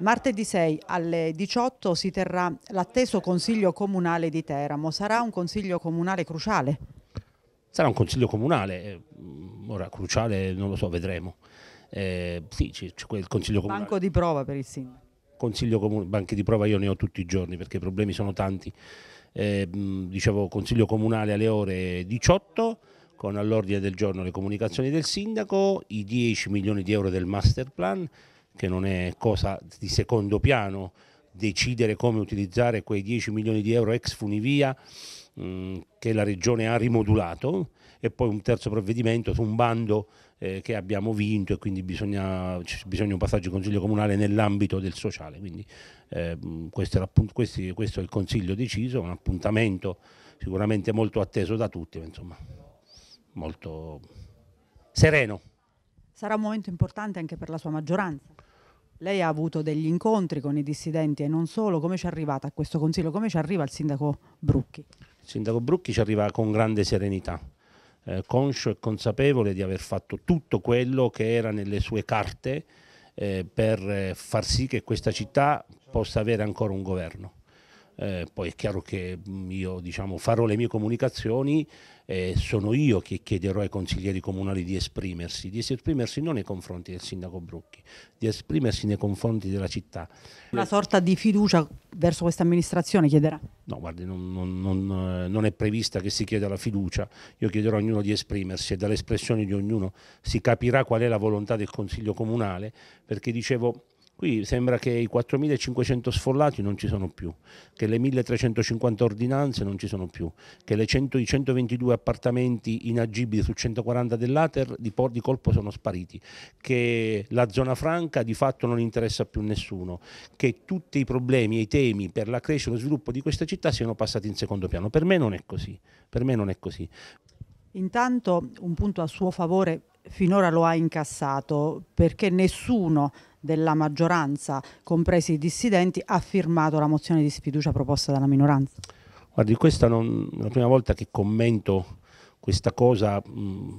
Martedì 6 alle 18 si terrà l'atteso Consiglio Comunale di Teramo. Sarà un Consiglio Comunale cruciale? Sarà un Consiglio Comunale, eh, ora cruciale non lo so, vedremo. Eh, sì, c'è il Consiglio Comunale. Banco di prova per il sindaco. Consiglio Comunale, banchi di prova io ne ho tutti i giorni perché i problemi sono tanti. Eh, dicevo Consiglio Comunale alle ore 18 con all'ordine del giorno le comunicazioni del sindaco, i 10 milioni di euro del master plan, che non è cosa di secondo piano decidere come utilizzare quei 10 milioni di euro ex funivia mh, mm, che la regione ha rimodulato e poi un terzo provvedimento su un bando eh, che abbiamo vinto e quindi bisogna, bisogna un passaggio in consiglio comunale nell'ambito del sociale. Quindi eh, mm, questo, questi, questo, è il consiglio deciso, un appuntamento sicuramente molto atteso da tutti, ma insomma molto sereno sarà un momento importante anche per la sua maggioranza. Lei ha avuto degli incontri con i dissidenti e non solo, come ci è arrivata a questo Consiglio? Come ci arriva il Sindaco Brucchi? Il Sindaco Brucchi ci arriva con grande serenità, eh, conscio e consapevole di aver fatto tutto quello che era nelle sue carte eh, per eh, far sì che questa città possa avere ancora un governo. Eh, poi è chiaro che mm, io diciamo, farò le mie comunicazioni, eh, sono io che chiederò ai consiglieri comunali di esprimersi, di esprimersi non nei confronti del sindaco Brucchi, di esprimersi nei confronti della città. Una sorta di fiducia verso questa amministrazione chiederà? No, guardi, non, non, non, eh, non è prevista che si chieda la fiducia, io chiederò a ognuno di esprimersi e dall'espressione di ognuno si capirà qual è la volontà del Consiglio Comunale, perché dicevo Qui sembra che i 4.500 sfollati non ci sono più, che le 1.350 ordinanze non ci sono più, che le 100, i 122 appartamenti inagibili su 140 dell'Ater di, di colpo sono spariti, che la zona franca di fatto non interessa più nessuno, che tutti i problemi e i temi per la crescita e lo sviluppo di questa città siano passati in secondo piano. Per me non è così, per me non è così. Intanto un punto a suo favore finora lo ha incassato perché nessuno della maggioranza, compresi i dissidenti, ha firmato la mozione di sfiducia proposta dalla minoranza? Guardi, questa non, è la prima volta che commento questa cosa mh, mm,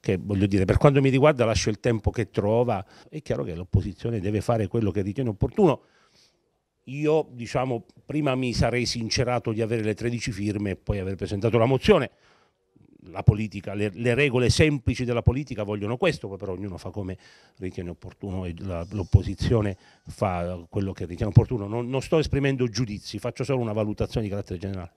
che voglio dire, per quanto mi riguarda lascio il tempo che trova, è chiaro che l'opposizione deve fare quello che ritiene opportuno. Io, diciamo, prima mi sarei sincerato di avere le 13 firme e poi aver presentato la mozione la politica, le, le, regole semplici della politica vogliono questo, poi però ognuno fa come ritiene opportuno e l'opposizione fa quello che ritiene opportuno. Non, non sto esprimendo giudizi, faccio solo una valutazione di carattere generale.